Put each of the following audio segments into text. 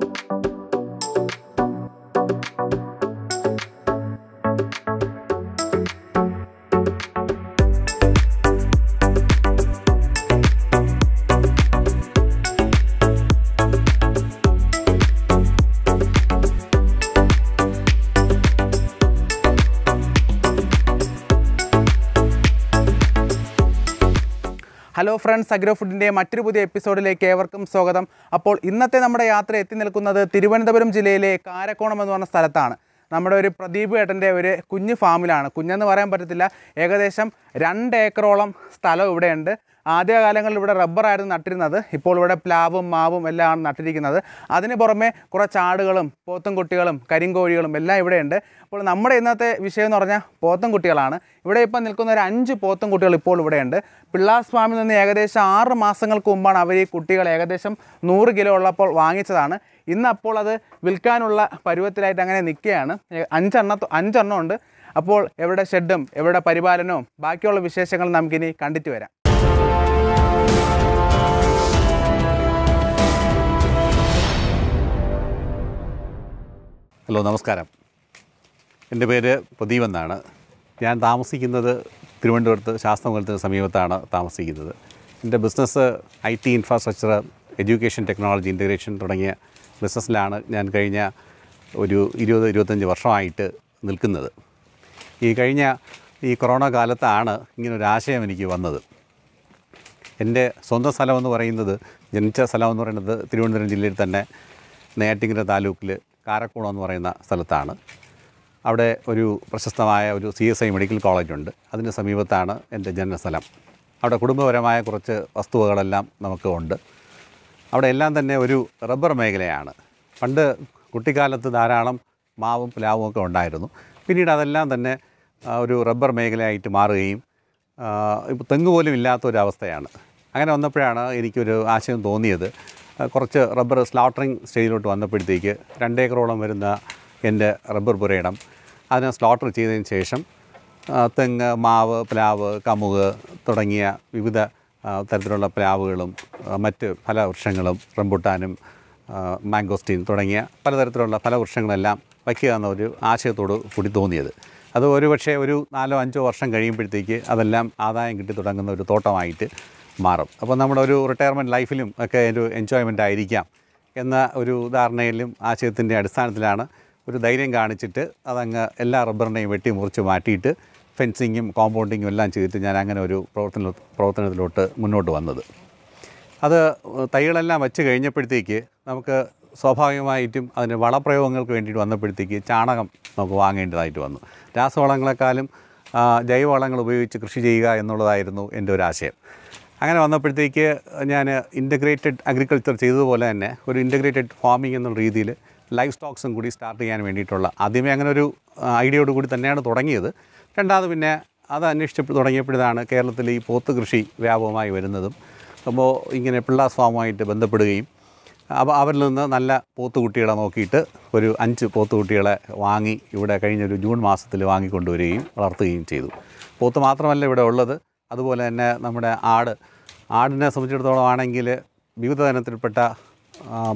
Thank you hello friends agro ഫുഡിൻ്റെ മറ്റൊരു പുതിയ എപ്പിസോഡിലേക്ക് ഏവർക്കും സ്വാഗതം അപ്പോൾ ഇന്നത്തെ നമ്മുടെ യാത്ര എത്തി നിൽക്കുന്നത് തിരുവനന്തപുരം ജില്ലയിലെ കാരക്കോണം എന്ന് പറഞ്ഞ സ്ഥലത്താണ് നമ്മുടെ ഒരു പ്രദീപ് ഏട്ടൻ്റെ ഒരു കുഞ്ഞു ഫാമിലാണ് കുഞ്ഞെന്ന് പറയാൻ പറ്റത്തില്ല ഏകദേശം രണ്ട് ഏക്കറോളം സ്ഥലം ഇവിടെയുണ്ട് ആദ്യകാലങ്ങളിൽ ഇവിടെ റബ്ബറായിരുന്നു നട്ടിരുന്നത് ഇപ്പോൾ ഇവിടെ പ്ലാവും മാവും എല്ലാമാണ് നട്ടിരിക്കുന്നത് അതിന് പുറമെ കുറച്ച് ആടുകളും കുട്ടികളും കരിങ്കോഴികളും എല്ലാം ഇവിടെയുണ്ട് അപ്പോൾ നമ്മുടെ ഇന്നത്തെ വിഷയം എന്ന് പറഞ്ഞാൽ കുട്ടികളാണ് ഇവിടെ ഇപ്പം നിൽക്കുന്ന ഒരു അഞ്ച് കുട്ടികൾ ഇപ്പോൾ ഇവിടെയുണ്ട് പിള്ളാർ ഫാമിൽ നിന്ന് ഏകദേശം ആറ് മാസങ്ങൾക്ക് മുമ്പാണ് അവർ ഈ കുട്ടികൾ ഏകദേശം നൂറ് കിലോ ഉള്ളപ്പോൾ വാങ്ങിച്ചതാണ് ഇന്ന് അപ്പോൾ അത് വിൽക്കാനുള്ള പരുവത്തിലായിട്ട് അങ്ങനെ നിൽക്കുകയാണ് അഞ്ചെണ്ണ അഞ്ചെണ്ണം ഉണ്ട് അപ്പോൾ എവിടെ ഷെഡും എവിടെ പരിപാലനവും ബാക്കിയുള്ള വിശേഷങ്ങൾ നമുക്കിനി കണ്ടിട്ട് വരാം ഹലോ നമസ്കാരം എൻ്റെ പേര് പ്രദീപ് എന്നാണ് ഞാൻ താമസിക്കുന്നത് തിരുവനന്തപുരത്ത് ശാസ്ത്രമംഗലത്തിന് സമീപത്താണ് താമസിക്കുന്നത് എൻ്റെ business I T infrastructure education technology integration തുടങ്ങിയ ബിസിനസ്സിലാണ് ഞാൻ കഴിഞ്ഞ ഒരു ഇരുപത് ഇരുപത്തഞ്ച് വർഷമായിട്ട് നിൽക്കുന്നത് ഈ കഴിഞ്ഞ ഈ കൊറോണ കാലത്താണ് ഇങ്ങനൊരാശയം എനിക്ക് വന്നത് എൻ്റെ സ്വന്തം സ്ഥലമെന്ന് പറയുന്നത് ജനിച്ച സ്ഥലമെന്ന് പറയുന്നത് തിരുവനന്തപുരം ജില്ലയിൽ തന്നെ നെയ്യാറ്റിങ്കര താലൂക്കിൽ കാരക്കുളം എന്ന് പറയുന്ന സ്ഥലത്താണ് അവിടെ ഒരു പ്രശസ്തമായ ഒരു സി എസ് ഐ മെഡിക്കൽ കോളേജുണ്ട് അതിൻ്റെ സമീപത്താണ് എൻ്റെ ജനനസ്ഥലം അവിടെ കുടുംബപരമായ കുറച്ച് വസ്തുവകളെല്ലാം നമുക്ക് ഉണ്ട് അവിടെ എല്ലാം തന്നെ ഒരു റബ്ബർ മേഖലയാണ് പണ്ട് കുട്ടിക്കാലത്ത് ധാരാളം മാവും പ്ലാവും ഒക്കെ ഉണ്ടായിരുന്നു പിന്നീട് അതെല്ലാം തന്നെ ഒരു റബ്ബർ മേഖലയായിട്ട് മാറുകയും ഇപ്പോൾ തെങ്ങ് പോലും ഇല്ലാത്തൊരവസ്ഥയാണ് അങ്ങനെ വന്നപ്പോഴാണ് എനിക്കൊരു ആശയം തോന്നിയത് കുറച്ച് റബ്ബർ സ്ലോട്ടറിങ് സ്റ്റേജിലോട്ട് വന്നപ്പോഴത്തേക്ക് രണ്ടേക്കറോളം വരുന്ന എൻ്റെ റബ്ബർ പുരയിടം അതിനെ സ്ലോട്ടർ ചെയ്തതിന് ശേഷം തെങ്ങ് മാവ് പ്ലാവ് കമുക് തുടങ്ങിയ വിവിധ തരത്തിലുള്ള പ്ലാവുകളും മറ്റ് ഫലവൃക്ഷങ്ങളും റംബുട്ടാനും മാംഗോസ്റ്റീൻ തുടങ്ങിയ പലതരത്തിലുള്ള ഫലവൃക്ഷങ്ങളെല്ലാം വയ്ക്കുക എന്നൊരു ഒരു ആശയത്തോട് കൂടി തോന്നിയത് അത് ഒരുപക്ഷെ ഒരു നാലോ അഞ്ചോ വർഷം കഴിയുമ്പോഴത്തേക്ക് അതെല്ലാം ആദായം കിട്ടി തുടങ്ങുന്ന ഒരു തോട്ടമായിട്ട് മാറും അപ്പോൾ നമ്മുടെ ഒരു റിട്ടയർമെൻറ്റ് ലൈഫിലും ഒക്കെ ഒരു എൻജോയ്മെൻ്റ് ആയിരിക്കാം എന്ന ഒരു ധാരണയിലും ആശയത്തിൻ്റെ അടിസ്ഥാനത്തിലാണ് ഒരു ധൈര്യം കാണിച്ചിട്ട് അതങ്ങ് എല്ലാ റബ്ബറിനെയും വെട്ടി മുറിച്ച് മാറ്റിയിട്ട് ഫെൻസിങ്ങും കോമ്പൗണ്ടിങ്ങും എല്ലാം ചെയ്തിട്ട് ഞാൻ അങ്ങനെ ഒരു പ്രവർത്തന പ്രവർത്തനത്തിലോട്ട് മുന്നോട്ട് വന്നത് അത് തൈകളെല്ലാം വെച്ച് കഴിഞ്ഞപ്പോഴത്തേക്ക് നമുക്ക് സ്വാഭാവികമായിട്ടും അതിന് വളപ്രയോഗങ്ങൾക്ക് വേണ്ടിയിട്ട് വന്നപ്പോഴത്തേക്ക് ചാണകം നമുക്ക് വാങ്ങേണ്ടതായിട്ട് വന്നു രാസവളങ്ങളെക്കാളും ജൈവവളങ്ങൾ ഉപയോഗിച്ച് കൃഷി ചെയ്യുക എന്നുള്ളതായിരുന്നു എൻ്റെ ഒരു ആശയം അങ്ങനെ വന്നപ്പോഴത്തേക്ക് ഞാൻ ഇൻ്റഗ്രേറ്റഡ് അഗ്രികൾച്ചർ ചെയ്തതുപോലെ തന്നെ ഒരു ഇൻ്റഗ്രേറ്റഡ് ഫാമിംഗ് എന്നുള്ള രീതിയിൽ ലൈഫ് സ്റ്റോക്സും കൂടി സ്റ്റാർട്ട് ചെയ്യാൻ വേണ്ടിയിട്ടുള്ള ആദ്യമേ അങ്ങനെ ഒരു ഐഡിയയോട് കൂടി തന്നെയാണ് തുടങ്ങിയത് രണ്ടാമത് പിന്നെ അത് അന്വേഷിച്ചപ്പോൾ തുടങ്ങിയപ്പോഴാണ് കേരളത്തിൽ ഈ പോത്ത് കൃഷി വ്യാപകമായി വരുന്നതും അപ്പോൾ ഇങ്ങനെ പിള്ളാസ് ഫാമുമായിട്ട് ബന്ധപ്പെടുകയും അപ്പോൾ അവരിൽ നിന്ന് നല്ല പോത്തുകുട്ടികളെ നോക്കിയിട്ട് ഒരു അഞ്ച് പോത്തുകുട്ടികളെ വാങ്ങി ഇവിടെ കഴിഞ്ഞൊരു ജൂൺ മാസത്തിൽ വാങ്ങിക്കൊണ്ടുവരികയും വളർത്തുകയും ചെയ്തു പോത്ത് മാത്രമല്ല ഇവിടെ ഉള്ളത് അതുപോലെ തന്നെ നമ്മുടെ ആട് ആടിനെ സംബന്ധിച്ചിടത്തോളം ആണെങ്കിൽ വിവിധ തരത്തിൽപ്പെട്ട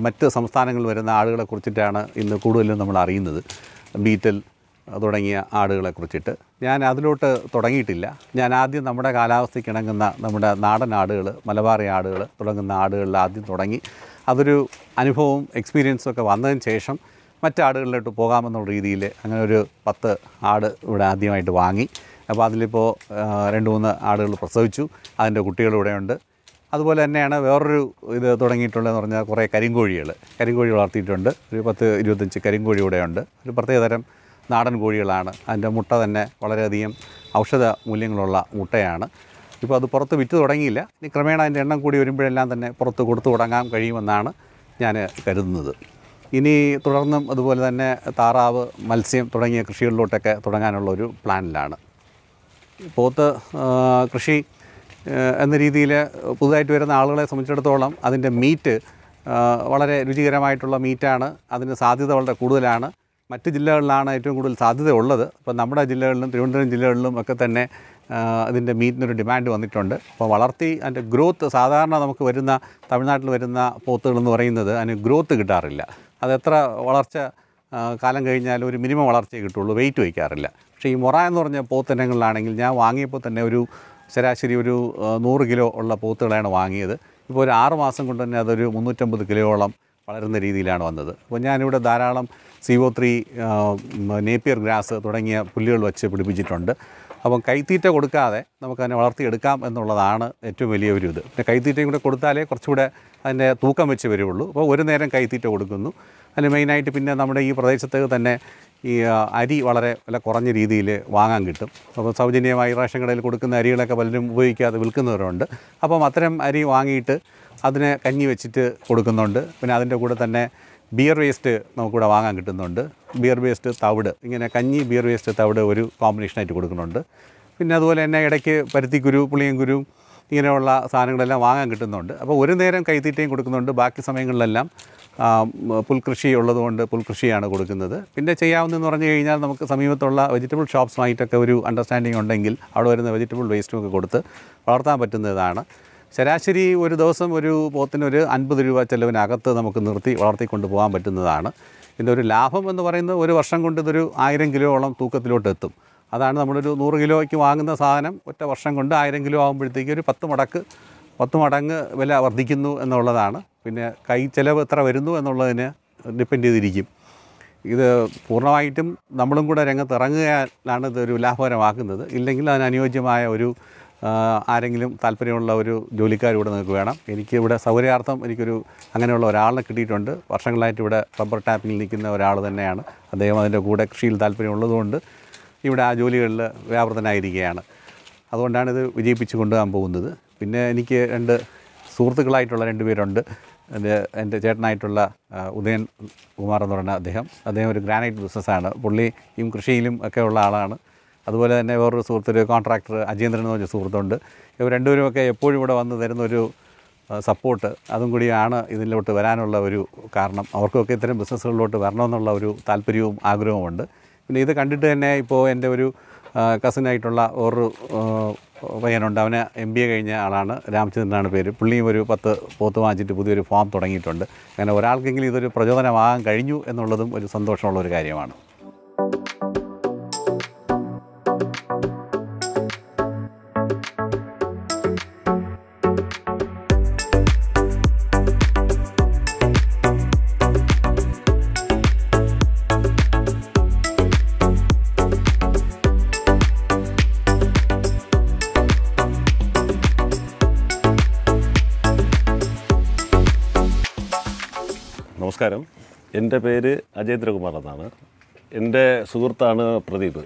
മറ്റ് സംസ്ഥാനങ്ങളിൽ വരുന്ന ആടുകളെ കുറിച്ചിട്ടാണ് ഇന്ന് കൂടുതലും നമ്മൾ അറിയുന്നത് ബീറ്റൽ തുടങ്ങിയ ആടുകളെ കുറിച്ചിട്ട് ഞാൻ അതിലോട്ട് തുടങ്ങിയിട്ടില്ല ഞാൻ ആദ്യം നമ്മുടെ കാലാവസ്ഥയ്ക്ക് ഇണങ്ങുന്ന നമ്മുടെ നാടൻ ആടുകൾ മലബാറി ആടുകൾ തുടങ്ങുന്ന ആടുകളിൽ ആദ്യം തുടങ്ങി അതൊരു അനുഭവവും എക്സ്പീരിയൻസും ഒക്കെ വന്നതിന് ശേഷം മറ്റാടുകളിലോട്ട് പോകാമെന്നുള്ള രീതിയിൽ അങ്ങനെ ഒരു പത്ത് ആട് ഇവിടെ ആദ്യമായിട്ട് വാങ്ങി അപ്പോൾ അതിലിപ്പോൾ രണ്ട് മൂന്ന് ആടുകൾ പ്രസവിച്ചു അതിൻ്റെ കുട്ടികളിവിടെയുണ്ട് അതുപോലെ തന്നെയാണ് വേറൊരു ഇത് തുടങ്ങിയിട്ടുള്ളതെന്ന് പറഞ്ഞാൽ കുറേ കരിങ്കോഴികൾ കരിങ്കോഴി വളർത്തിയിട്ടുണ്ട് ഒരു പത്ത് ഇരുപത്തഞ്ച് കരിങ്കോഴി ഇവിടെയുണ്ട് ഒരു പ്രത്യേകതരം നാടൻ കോഴികളാണ് അതിൻ്റെ മുട്ട തന്നെ വളരെയധികം ഔഷധ മൂല്യങ്ങളുള്ള മുട്ടയാണ് ഇപ്പോൾ അത് പുറത്ത് വിറ്റ് തുടങ്ങിയില്ല ഇനി ക്രമേണ അതിൻ്റെ എണ്ണം കൂടി വരുമ്പോഴെല്ലാം തന്നെ പുറത്ത് കൊടുത്തു തുടങ്ങാൻ കഴിയുമെന്നാണ് ഞാൻ കരുതുന്നത് ഇനി തുടർന്നും അതുപോലെ തന്നെ താറാവ് മത്സ്യം തുടങ്ങിയ കൃഷികളിലോട്ടൊക്കെ തുടങ്ങാനുള്ള ഒരു പ്ലാനിലാണ് പോത്ത് കൃഷി എന്ന രീതിയിൽ പുതുതായിട്ട് വരുന്ന ആളുകളെ സംബന്ധിച്ചിടത്തോളം അതിൻ്റെ മീറ്റ് വളരെ രുചികരമായിട്ടുള്ള മീറ്റാണ് അതിന് സാധ്യത വളരെ കൂടുതലാണ് മറ്റ് ജില്ലകളിലാണ് ഏറ്റവും കൂടുതൽ സാധ്യത ഉള്ളത് അപ്പോൾ നമ്മുടെ ജില്ലകളിലും തിരുവനന്തപുരം ജില്ലകളിലും ഒക്കെ തന്നെ അതിൻ്റെ മീറ്റിനൊരു ഡിമാൻഡ് വന്നിട്ടുണ്ട് അപ്പോൾ വളർത്തി അതിൻ്റെ ഗ്രോത്ത് സാധാരണ നമുക്ക് വരുന്ന തമിഴ്നാട്ടിൽ വരുന്ന പോത്തുകളെന്ന് പറയുന്നത് അതിന് ഗ്രോത്ത് കിട്ടാറില്ല അതെത്ര വളർച്ച കാലം കഴിഞ്ഞാൽ ഒരു മിനിമം വളർച്ചയെ കിട്ടുള്ളൂ വെയിറ്റ് വയ്ക്കാറില്ല പക്ഷേ ഈ മൊറ എന്ന് പറഞ്ഞ പോത്തിനങ്ങളിലാണെങ്കിൽ ഞാൻ വാങ്ങിയപ്പോൾ തന്നെ ഒരു ശരാശരി ഒരു നൂറ് കിലോ ഉള്ള പോത്തുകളാണ് വാങ്ങിയത് ഇപ്പോൾ ഒരു ആറ് മാസം കൊണ്ട് തന്നെ അതൊരു മുന്നൂറ്റമ്പത് കിലോയോളം വളരുന്ന രീതിയിലാണ് വന്നത് അപ്പോൾ ഞാനിവിടെ ധാരാളം C O three Napier grass തുടങ്ങിയ പുല്ലുകൾ വെച്ച് പിടിപ്പിച്ചിട്ടുണ്ട് അപ്പം കൈത്തീറ്റ കൊടുക്കാതെ നമുക്കതിനെ വളർത്തിയെടുക്കാം എന്നുള്ളതാണ് ഏറ്റവും ഒരു ഇത് പിന്നെ കൈത്തീറ്റയും കൂടെ കൊടുത്താലേ കുറച്ചുകൂടെ അതിൻ്റെ തൂക്കം വെച്ച് വരുള്ളൂ അപ്പോൾ ഒരു നേരം കൈത്തീറ്റ കൊടുക്കുന്നു അതിന് മെയിനായിട്ട് പിന്നെ നമ്മുടെ ഈ പ്രദേശത്ത് തന്നെ ഈ അരി വളരെ വില കുറഞ്ഞ രീതിയിൽ വാങ്ങാൻ കിട്ടും അപ്പോൾ സൗജന്യമായി റേഷൻ കടയിൽ കൊടുക്കുന്ന അരികളൊക്കെ പലരും ഉപയോഗിക്കാതെ വിൽക്കുന്നവരുണ്ട് അപ്പം അത്തരം അരി വാങ്ങിയിട്ട് അതിനെ കഞ്ഞി വെച്ചിട്ട് കൊടുക്കുന്നുണ്ട് പിന്നെ അതിൻ്റെ കൂടെ തന്നെ ബിയർ വേസ്റ്റ് നമുക്കിവിടെ വാങ്ങാൻ കിട്ടുന്നുണ്ട് ബിയർ വേസ്റ്റ് തവിട് ഇങ്ങനെ കഞ്ഞി ബിയർ വേസ്റ്റ് തവിട് ഒരു കോമ്പിനേഷനായിട്ട് കൊടുക്കുന്നുണ്ട് പിന്നെ അതുപോലെ തന്നെ ഇടയ്ക്ക് പരുത്തിക്കുരു കുരു ഇങ്ങനെയുള്ള സാധനങ്ങളെല്ലാം വാങ്ങാൻ കിട്ടുന്നുണ്ട് അപ്പോൾ ഒരു നേരം കൈത്തീറ്റയും കൊടുക്കുന്നുണ്ട് ബാക്കി സമയങ്ങളിലെല്ലാം പുൽകൃഷി ഉള്ളതുകൊണ്ട് പുൽകൃഷിയാണ് കൊടുക്കുന്നത് പിന്നെ ചെയ്യാവുന്നതെന്ന് പറഞ്ഞു കഴിഞ്ഞാൽ നമുക്ക് സമീപത്തുള്ള വെജിറ്റബിൾ ഷോപ്സുമായിട്ടൊക്കെ ഒരു അണ്ടർസ്റ്റാൻഡിംഗ് ഉണ്ടെങ്കിൽ അവിടെ വരുന്ന വെജിറ്റബിൾ വേസ്റ്റുമൊക്കെ കൊടുത്ത് വളർത്താൻ പറ്റുന്നതാണ് ശരാശരി ഒരു ദിവസം ഒരു പോത്തിനൊരു അൻപത് രൂപ ചെലവിനകത്ത് നമുക്ക് നിർത്തി വളർത്തിക്കൊണ്ട് പോകാൻ പറ്റുന്നതാണ് ഇതിൻ്റെ ഒരു ലാഭം എന്ന് പറയുന്നത് ഒരു വർഷം കൊണ്ട് ഇതൊരു ആയിരം കിലോയോളം തൂക്കത്തിലോട്ട് എത്തും അതാണ് നമ്മളൊരു നൂറ് കിലോയ്ക്ക് വാങ്ങുന്ന സാധനം ഒറ്റ വർഷം കൊണ്ട് ആയിരം കിലോ ആകുമ്പോഴത്തേക്ക് ഒരു പത്ത് മടക്ക് പത്ത് മടങ്ങ് വില വർദ്ധിക്കുന്നു എന്നുള്ളതാണ് പിന്നെ കൈ ചിലവ് എത്ര വരുന്നു എന്നുള്ളതിന് ഡിപ്പെൻഡ് ചെയ്തിരിക്കും ഇത് പൂർണ്ണമായിട്ടും നമ്മളും കൂടെ രംഗത്ത് ഇറങ്ങുകയാണ് ഇതൊരു ലാഭകരമാക്കുന്നത് ഇല്ലെങ്കിൽ അതിനനുയോജ്യമായ ഒരു ആരെങ്കിലും താല്പര്യമുള്ള ഒരു ജോലിക്കാർ ഇവിടെ നിങ്ങൾക്ക് വേണം എനിക്ക് ഇവിടെ സൗകര്യാർത്ഥം എനിക്കൊരു അങ്ങനെയുള്ള ഒരാളിനെ കിട്ടിയിട്ടുണ്ട് വർഷങ്ങളായിട്ട് ഇവിടെ റബ്ബർ ടാപ്പിങ്ങിൽ നിൽക്കുന്ന ഒരാൾ തന്നെയാണ് അദ്ദേഹം അതിൻ്റെ കൂടെ കൃഷിയിൽ താല്പര്യമുള്ളതുകൊണ്ട് ഇവിടെ ആ ജോലികളിൽ വ്യാപൃതനായിരിക്കുകയാണ് അതുകൊണ്ടാണ് ഇത് വിജയിപ്പിച്ച് കൊണ്ടുപോകാൻ പോകുന്നത് പിന്നെ എനിക്ക് രണ്ട് സുഹൃത്തുക്കളായിട്ടുള്ള രണ്ട് പേരുണ്ട് എൻ്റെ എൻ്റെ ചേട്ടനായിട്ടുള്ള ഉദയൻ കുമാർ എന്ന് പറയുന്ന അദ്ദേഹം അദ്ദേഹം ഒരു ഗ്രാനൈറ്റ് ബിസിനസ്സാണ് പുള്ളിയും കൃഷിയിലും ഒക്കെ ഉള്ള ആളാണ് അതുപോലെ തന്നെ വേറൊരു സുഹൃത്തൊരു കോൺട്രാക്ടർ അജേന്ദ്രൻ എന്ന് പറഞ്ഞ സുഹൃത്തുണ്ട് ഇവർ രണ്ടുപേരുമൊക്കെ എപ്പോഴും ഇവിടെ വന്ന് തരുന്നൊരു സപ്പോർട്ട് അതും കൂടിയാണ് ഇതിലോട്ട് വരാനുള്ള ഒരു കാരണം അവർക്കൊക്കെ ഇത്തരം ബിസിനസ്സുകളിലോട്ട് വരണമെന്നുള്ള ഒരു താല്പര്യവും ആഗ്രഹവുമുണ്ട് പിന്നെ ഇത് കണ്ടിട്ട് തന്നെ ഇപ്പോൾ എൻ്റെ ഒരു കസിനായിട്ടുള്ള ഒരു പയ്യനുണ്ട് അവന് എം ബി എ കഴിഞ്ഞ ആളാണ് രാമചന്ദ്രനാണ് പേര് പുള്ളിയും ഒരു പത്ത് പോത്ത് വാങ്ങിച്ചിട്ട് പുതിയൊരു ഫാം തുടങ്ങിയിട്ടുണ്ട് അങ്ങനെ ഒരാൾക്കെങ്കിലും ഇതൊരു പ്രചോദനമാകാൻ കഴിഞ്ഞു എന്നുള്ളതും ഒരു സന്തോഷമുള്ള ഒരു കാര്യമാണ് നമസ്കാരം എൻ്റെ പേര് അജേന്ദ്രകുമാർ എന്നാണ് എൻ്റെ സുഹൃത്താണ് പ്രദീപ്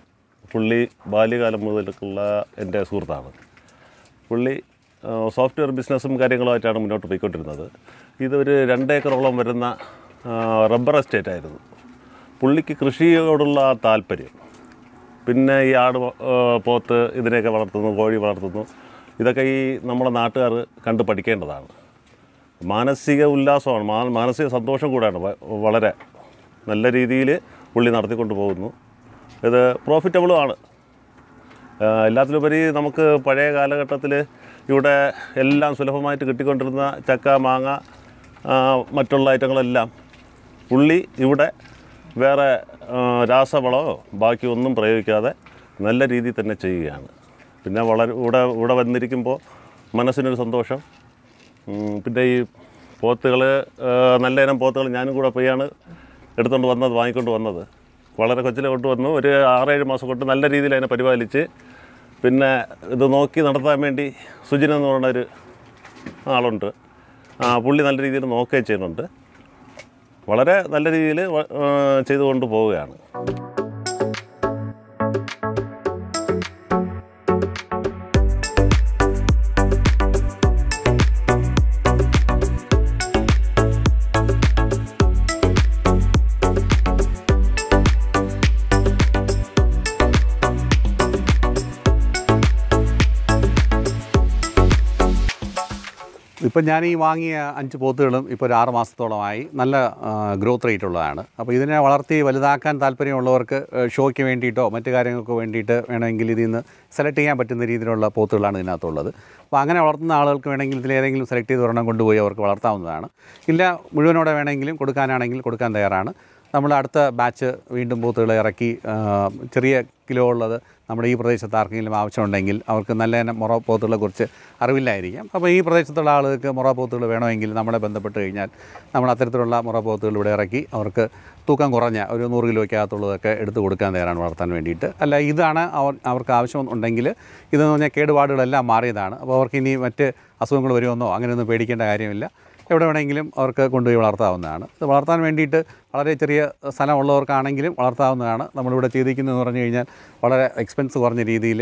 പുള്ളി ബാല്യകാലം മുതലേക്കുള്ള എൻ്റെ സുഹൃത്താണ് പുള്ളി സോഫ്റ്റ്വെയർ ബിസിനസ്സും കാര്യങ്ങളുമായിട്ടാണ് മുന്നോട്ട് പോയിക്കൊണ്ടിരുന്നത് ഇതൊരു രണ്ടേക്കറോളം ഏക്കറോളം വരുന്ന റബ്ബർ എസ്റ്റേറ്റ് ആയിരുന്നു പുള്ളിക്ക് കൃഷിയോടുള്ള താല്പര്യം പിന്നെ ഈ ആട് പോത്ത് ഇതിനെയൊക്കെ വളർത്തുന്നു കോഴി വളർത്തുന്നു ഇതൊക്കെ ഈ നമ്മുടെ നാട്ടുകാർ കണ്ട് പഠിക്കേണ്ടതാണ് മാനസിക ഉല്ലാസമാണ് മാനസിക സന്തോഷം കൂടെയാണ് വളരെ നല്ല രീതിയിൽ പുള്ളി നടത്തിക്കൊണ്ട് പോകുന്നു ഇത് പ്രോഫിറ്റബിളും ആണ് എല്ലാത്തിലുപരി നമുക്ക് പഴയ കാലഘട്ടത്തിൽ ഇവിടെ എല്ലാം സുലഭമായിട്ട് കിട്ടിക്കൊണ്ടിരുന്ന ചക്ക മാങ്ങ മറ്റുള്ള ഐറ്റങ്ങളെല്ലാം പുള്ളി ഇവിടെ വേറെ രാസവളമോ ബാക്കി ഒന്നും പ്രയോഗിക്കാതെ നല്ല രീതിയിൽ തന്നെ ചെയ്യുകയാണ് പിന്നെ വളരെ ഇവിടെ ഇവിടെ വന്നിരിക്കുമ്പോൾ മനസ്സിനൊരു സന്തോഷം പിന്നെ ഈ പോത്തുകൾ നല്ല ഇനം പോത്തുകൾ ഞാനും കൂടെ പോയാണ് എടുത്തുകൊണ്ട് വന്നത് വാങ്ങിക്കൊണ്ട് വന്നത് വളരെ കൊച്ചിലെ കൊണ്ടുവന്നു ഒരു ആറേഴ് മാസം കൊണ്ട് നല്ല രീതിയിൽ അതിനെ പരിപാലിച്ച് പിന്നെ ഇത് നോക്കി നടത്താൻ വേണ്ടി സുജിൻ എന്ന് പറയുന്ന ഒരു ആ പുള്ളി നല്ല രീതിയിൽ നോക്കുകയും ചെയ്യുന്നുണ്ട് വളരെ നല്ല രീതിയിൽ ചെയ്തുകൊണ്ട് പോവുകയാണ് ഇപ്പം ഞാൻ ഈ വാങ്ങിയ അഞ്ച് പോത്തുകളും ഇപ്പോൾ ഒരു ആറ് മാസത്തോളമായി നല്ല ഗ്രോത്ത് റേറ്റ് ഉള്ളതാണ് അപ്പോൾ ഇതിനെ വളർത്തി വലുതാക്കാൻ താല്പര്യമുള്ളവർക്ക് ഷോയ്ക്ക് വേണ്ടിയിട്ടോ മറ്റു കാര്യങ്ങൾക്ക് വേണ്ടിയിട്ട് വേണമെങ്കിൽ ഇതിൽ നിന്ന് സെലക്ട് ചെയ്യാൻ പറ്റുന്ന രീതിയിലുള്ള പോത്തുകളാണ് ഇതിനകത്തുള്ളത് അപ്പോൾ അങ്ങനെ വളർത്തുന്ന ആളുകൾക്ക് വേണമെങ്കിൽ ഇതിലേതെങ്കിലും സെലക്ട് ചെയ്ത് ഒരെണ്ണം കൊണ്ടുപോയി അവർക്ക് വളർത്താവുന്നതാണ് ഇല്ല മുഴുവനോടെ വേണമെങ്കിലും കൊടുക്കാനാണെങ്കിൽ കൊടുക്കാൻ തയ്യാറാണ് നമ്മൾ അടുത്ത ബാച്ച് വീണ്ടും ബൂത്തുകൾ ഇറക്കി ചെറിയ കിലോ ഉള്ളത് നമ്മുടെ ഈ പ്രദേശത്ത് ആർക്കെങ്കിലും ആവശ്യമുണ്ടെങ്കിൽ അവർക്ക് നല്ല മുറ പോത്തുകളെ കുറിച്ച് അറിവില്ലായിരിക്കാം അപ്പോൾ ഈ പ്രദേശത്തുള്ള ആളുകൾക്ക് മുറ പോത്തുകൾ വേണമെങ്കിൽ നമ്മളെ ബന്ധപ്പെട്ട് കഴിഞ്ഞാൽ നമ്മൾ അത്തരത്തിലുള്ള മുറ പോത്തുകൾ ഇവിടെ ഇറക്കി അവർക്ക് തൂക്കം കുറഞ്ഞ ഒരു നൂറ് കിലോയ്ക്കകത്തുള്ളതൊക്കെ എടുത്തു കൊടുക്കാൻ തയ്യാറാണ് വളർത്താൻ വേണ്ടിയിട്ട് അല്ല ഇതാണ് അവർ അവർക്ക് ആവശ്യം ഉണ്ടെങ്കിൽ ഇതെന്ന് പറഞ്ഞാൽ കേടുപാടുകളെല്ലാം മാറിയതാണ് അപ്പോൾ അവർക്ക് ഇനി മറ്റ് അസുഖങ്ങൾ വരുമെന്നോ അങ്ങനെയൊന്നും പേടിക്കേണ്ട കാര്യമില്ല എവിടെ വേണമെങ്കിലും അവർക്ക് കൊണ്ടുപോയി വളർത്താവുന്നതാണ് ഇത് വളർത്താൻ വേണ്ടിയിട്ട് വളരെ ചെറിയ സ്ഥലമുള്ളവർക്കാണെങ്കിലും വളർത്താവുന്നതാണ് നമ്മളിവിടെ ചെയ്തിരിക്കുന്നതെന്ന് പറഞ്ഞു കഴിഞ്ഞാൽ വളരെ എക്സ്പെൻസ് കുറഞ്ഞ രീതിയിൽ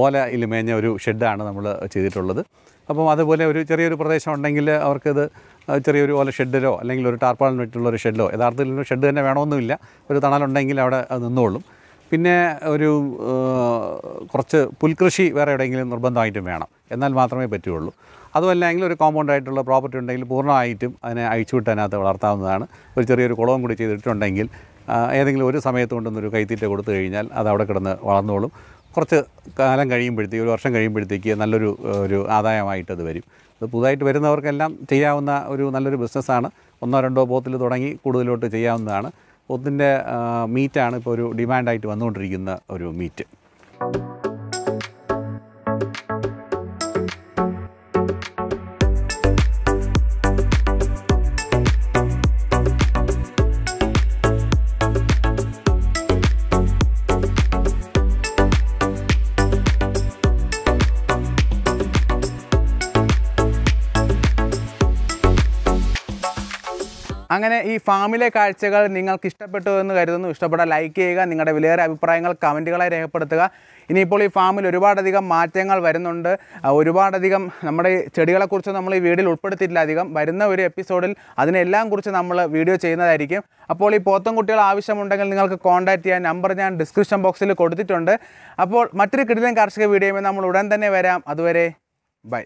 ഓലയിൽ മേഞ്ഞ ഒരു ഷെഡാണ് നമ്മൾ ചെയ്തിട്ടുള്ളത് അപ്പം അതുപോലെ ഒരു ചെറിയൊരു പ്രദേശം ഉണ്ടെങ്കിൽ അവർക്കത് ചെറിയൊരു ഓല ഷെഡിലോ അല്ലെങ്കിൽ ഒരു ടാർപ്പാളിന് പറ്റിയുള്ള ഒരു ഷെഡിലോ യഥാർത്ഥത്തിൽ ഷെഡ് തന്നെ വേണമെന്നില്ല ഒരു തണലുണ്ടെങ്കിൽ അവിടെ നിന്നോളും പിന്നെ ഒരു കുറച്ച് പുൽകൃഷി വേറെ എവിടെയെങ്കിലും നിർബന്ധമായിട്ടും വേണം എന്നാൽ മാത്രമേ പറ്റുകയുള്ളൂ അതുമല്ലെങ്കിൽ ഒരു കോമ്പൗണ്ട് ആയിട്ടുള്ള പ്രോപ്പർട്ടി ഉണ്ടെങ്കിൽ പൂർണ്ണമായിട്ടും അതിനെ അഴിച്ചു അതിനകത്ത് വളർത്താവുന്നതാണ് ഒരു ചെറിയൊരു കുളവും കൂടി ചെയ്തിട്ടുണ്ടെങ്കിൽ ഏതെങ്കിലും ഒരു സമയത്ത് കൊണ്ടൊന്നൊരു കൈത്തീറ്റ കൊടുത്തു കഴിഞ്ഞാൽ അത് അവിടെ കിടന്ന് വളർന്നോളും കുറച്ച് കാലം കഴിയുമ്പോഴത്തേക്ക് ഒരു വർഷം കഴിയുമ്പോഴത്തേക്ക് നല്ലൊരു ഒരു ആദായമായിട്ട് അത് വരും അത് പുതുതായിട്ട് വരുന്നവർക്കെല്ലാം ചെയ്യാവുന്ന ഒരു നല്ലൊരു ബിസിനസ്സാണ് ഒന്നോ രണ്ടോ ബോത്തിൽ തുടങ്ങി കൂടുതലോട്ട് ചെയ്യാവുന്നതാണ് ഒത്തിൻ്റെ മീറ്റാണ് ഇപ്പോൾ ഒരു ഡിമാൻഡായിട്ട് വന്നുകൊണ്ടിരിക്കുന്ന ഒരു മീറ്റ് അങ്ങനെ ഈ ഫാമിലെ കാഴ്ചകൾ നിങ്ങൾക്ക് ഇഷ്ടപ്പെട്ടു എന്ന് കരുതുന്നു ഇഷ്ടപ്പെട്ട ലൈക്ക് ചെയ്യുക നിങ്ങളുടെ വിലയേറെ അഭിപ്രായങ്ങൾ കമൻറ്റുകളായി രേഖപ്പെടുത്തുക ഇനിയിപ്പോൾ ഈ ഫാമിൽ ഒരുപാടധികം മാറ്റങ്ങൾ വരുന്നുണ്ട് ഒരുപാടധികം നമ്മുടെ ചെടികളെക്കുറിച്ച് നമ്മൾ ഈ വീഡിയോയിൽ ഉൾപ്പെടുത്തിയിട്ടില്ല അധികം വരുന്ന ഒരു എപ്പിസോഡിൽ അതിനെല്ലാം കുറിച്ച് നമ്മൾ വീഡിയോ ചെയ്യുന്നതായിരിക്കും അപ്പോൾ ഈ പോത്തം കുട്ടികൾ ആവശ്യമുണ്ടെങ്കിൽ നിങ്ങൾക്ക് കോൺടാക്റ്റ് ചെയ്യാൻ നമ്പർ ഞാൻ ഡിസ്ക്രിപ്ഷൻ ബോക്സിൽ കൊടുത്തിട്ടുണ്ട് അപ്പോൾ മറ്റൊരു കിടിലൻ കാർഷിക വീഡിയോയുമായി നമ്മൾ ഉടൻ തന്നെ വരാം അതുവരെ ബൈ